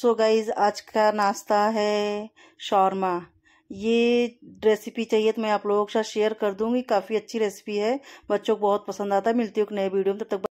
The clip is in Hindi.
सो so गाइज आज का नाश्ता है शौरमा ये रेसिपी चाहिए तो मैं आप लोगों के साथ शेयर कर दूंगी काफ़ी अच्छी रेसिपी है बच्चों को बहुत पसंद आता है मिलती हूँ नए वीडियो में तब तक